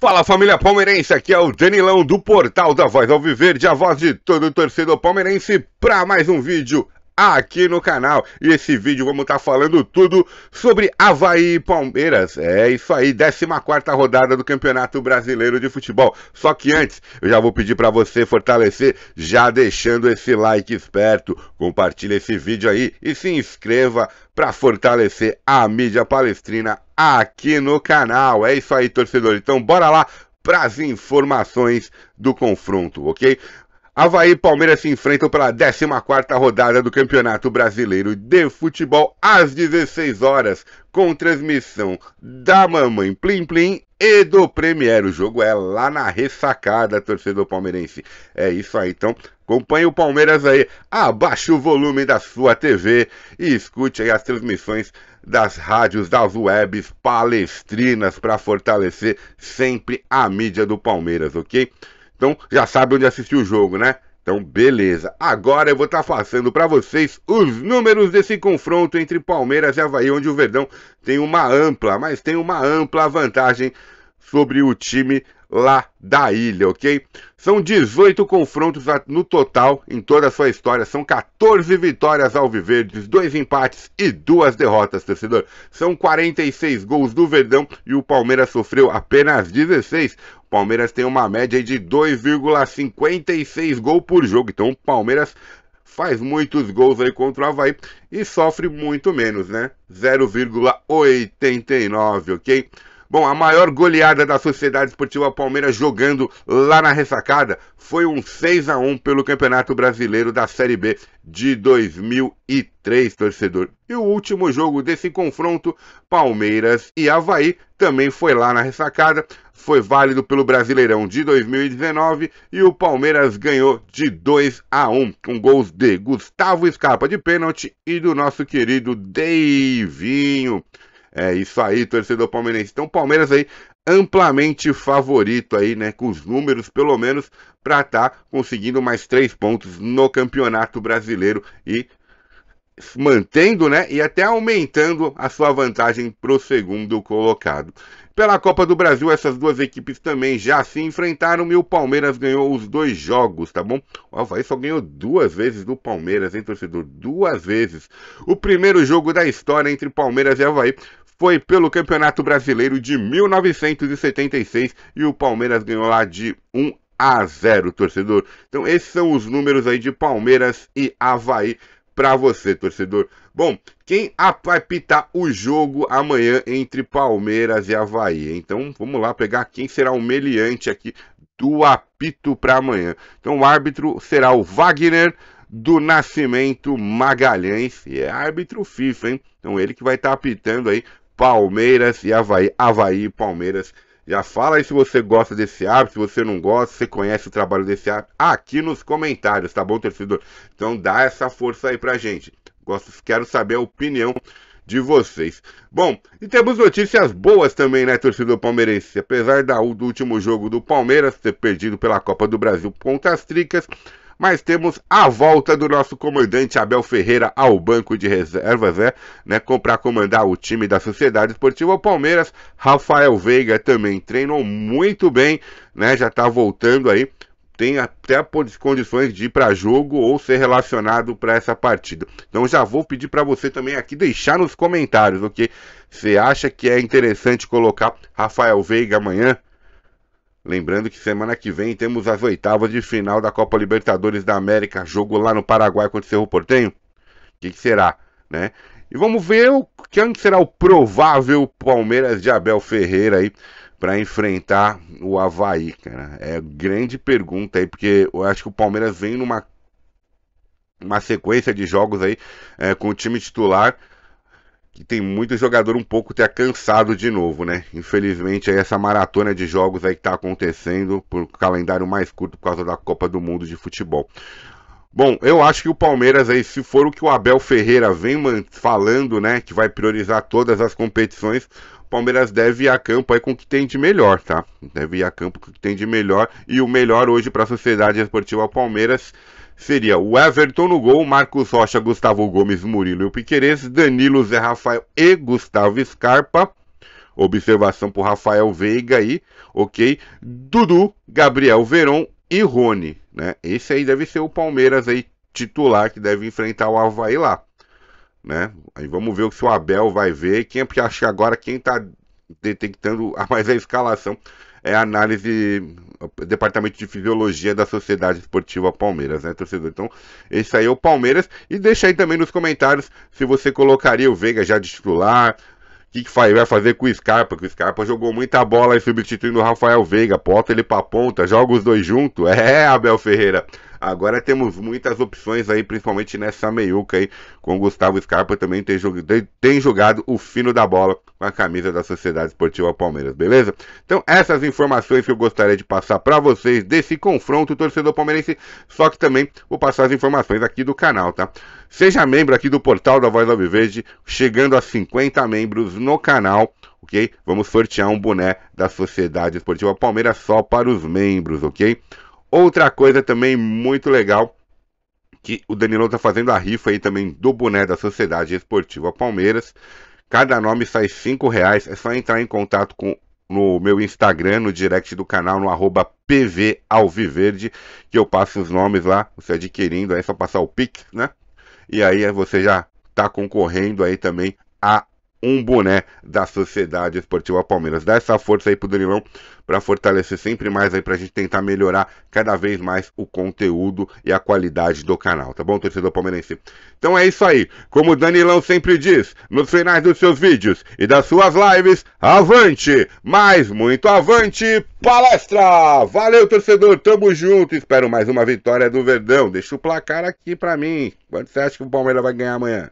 Fala família palmeirense, aqui é o Danilão do Portal da Voz ao de a voz de todo torcedor palmeirense, para mais um vídeo aqui no canal. E esse vídeo vamos estar tá falando tudo sobre Havaí e Palmeiras. É isso aí, 14 rodada do Campeonato Brasileiro de Futebol. Só que antes, eu já vou pedir para você fortalecer, já deixando esse like esperto, compartilha esse vídeo aí e se inscreva para fortalecer a mídia palestrina aqui no canal. É isso aí, torcedor. Então, bora lá para as informações do confronto, ok? Havaí e Palmeiras se enfrentam pela 14ª rodada do Campeonato Brasileiro de Futebol às 16 horas, com transmissão da Mamãe Plim Plim e do Premier. O jogo é lá na ressacada, torcedor palmeirense. É isso aí, então Acompanhe o Palmeiras aí, abaixe o volume da sua TV e escute aí as transmissões das rádios, das webs palestrinas para fortalecer sempre a mídia do Palmeiras, ok? Então já sabe onde assistir o jogo, né? Então beleza. Agora eu vou estar tá passando para vocês os números desse confronto entre Palmeiras e Havaí, onde o Verdão tem uma ampla, mas tem uma ampla vantagem sobre o time lá da ilha, ok? São 18 confrontos no total em toda a sua história. São 14 vitórias ao viver, dois empates e duas derrotas, torcedor. São 46 gols do Verdão e o Palmeiras sofreu apenas 16. O Palmeiras tem uma média de 2,56 gol por jogo. Então o Palmeiras faz muitos gols aí contra o Havaí e sofre muito menos, né? 0,89, ok? Bom, a maior goleada da Sociedade Esportiva Palmeiras jogando lá na ressacada foi um 6 a 1 pelo Campeonato Brasileiro da Série B de 2003, torcedor. E o último jogo desse confronto, Palmeiras e Havaí, também foi lá na ressacada, foi válido pelo Brasileirão de 2019 e o Palmeiras ganhou de 2 a 1 com gols de Gustavo Scarpa de pênalti e do nosso querido Deivinho. É isso aí, torcedor palmeirense. Então, Palmeiras aí amplamente favorito aí, né? Com os números, pelo menos, para estar tá conseguindo mais três pontos no Campeonato Brasileiro e mantendo, né? E até aumentando a sua vantagem para o segundo colocado. Pela Copa do Brasil, essas duas equipes também já se enfrentaram e o Palmeiras ganhou os dois jogos, tá bom? O Havaí só ganhou duas vezes do Palmeiras, hein, torcedor? Duas vezes. O primeiro jogo da história entre Palmeiras e Havaí foi pelo Campeonato Brasileiro de 1976 e o Palmeiras ganhou lá de 1 a 0, torcedor. Então esses são os números aí de Palmeiras e Havaí para você, torcedor. Bom, quem vai o jogo amanhã entre Palmeiras e Havaí? Então vamos lá pegar quem será o meliante aqui do apito para amanhã. Então o árbitro será o Wagner do Nascimento Magalhães, e é árbitro FIFA, hein? Então ele que vai estar tá apitando aí Palmeiras e Havaí. Havaí e Palmeiras. Já fala aí se você gosta desse árbitro, se você não gosta, se você conhece o trabalho desse árbitro, aqui nos comentários, tá bom, torcedor? Então dá essa força aí pra gente. Gosto, quero saber a opinião de vocês. Bom, e temos notícias boas também, né, torcedor palmeirense? Apesar da, do último jogo do Palmeiras ter perdido pela Copa do Brasil contra as Tricas, mas temos a volta do nosso comandante Abel Ferreira ao banco de reservas, é, né, né? para comandar o time da Sociedade Esportiva Palmeiras. Rafael Veiga também treinou muito bem, né, já está voltando aí tem até condições de ir para jogo ou ser relacionado para essa partida. Então já vou pedir para você também aqui deixar nos comentários o que você acha que é interessante colocar Rafael Veiga amanhã, Lembrando que semana que vem temos as oitavas de final da Copa Libertadores da América, jogo lá no Paraguai contra o Cerro Portenho. O que, que, será, né? E vamos ver o quem será o provável Palmeiras de Abel Ferreira aí para enfrentar o Havaí, cara. É grande pergunta aí, porque eu acho que o Palmeiras vem numa uma sequência de jogos aí é, com o time titular que tem muito jogador um pouco ter cansado de novo, né? Infelizmente, aí essa maratona de jogos aí que tá acontecendo por calendário mais curto por causa da Copa do Mundo de futebol. Bom, eu acho que o Palmeiras aí, se for o que o Abel Ferreira vem falando, né, que vai priorizar todas as competições, o Palmeiras deve ir a campo aí com o que tem de melhor, tá? Deve ir a campo com o que tem de melhor e o melhor hoje para a Sociedade Esportiva Palmeiras seria o Everton no gol, Marcos Rocha, Gustavo Gomes, Murilo e o Piquerez, Danilo, Zé Rafael e Gustavo Scarpa. Observação por Rafael Veiga aí, ok? Dudu, Gabriel Veron e Rony, né? Esse aí deve ser o Palmeiras aí titular que deve enfrentar o Havaí lá, né? Aí vamos ver o que o Abel vai ver, quem porque é acho que agora quem tá detectando mais a escalação é a análise eh, departamento de fisiologia da Sociedade Esportiva Palmeiras, né, torcedor? Então, esse aí é o Palmeiras. E deixa aí também nos comentários se você colocaria o Veiga já de titular. O que, que vai fazer com o Scarpa? Que o Scarpa jogou muita bola e substituindo o Rafael Veiga. Bota ele pra ponta, joga os dois junto. É, Abel Ferreira. Agora temos muitas opções aí, principalmente nessa meiuca aí, com o Gustavo Scarpa também tem, tem jogado o fino da bola com a camisa da Sociedade Esportiva Palmeiras, beleza? Então, essas informações que eu gostaria de passar para vocês desse confronto torcedor palmeirense, só que também vou passar as informações aqui do canal, tá? Seja membro aqui do portal da Voz Alviverde, chegando a 50 membros no canal, ok? Vamos sortear um boné da Sociedade Esportiva Palmeiras só para os membros, ok? Outra coisa também muito legal que o Danilo está fazendo a rifa aí também do boné da Sociedade Esportiva Palmeiras. Cada nome sai cinco reais. É só entrar em contato com no meu Instagram, no direct do canal, no arroba PVAlviverde, que eu passo os nomes lá, você adquirindo, aí é só passar o Pix, né? E aí você já está concorrendo aí também a um boné da Sociedade Esportiva Palmeiras. Dá essa força aí pro Danilão para fortalecer sempre mais aí pra gente tentar melhorar cada vez mais o conteúdo e a qualidade do canal, tá bom, torcedor palmeirense? Então é isso aí. Como o Danilão sempre diz, nos finais dos seus vídeos e das suas lives, avante, mais muito avante, palestra! Valeu, torcedor, tamo junto. Espero mais uma vitória do Verdão. Deixa o placar aqui pra mim. Quanto você acha que o Palmeiras vai ganhar amanhã?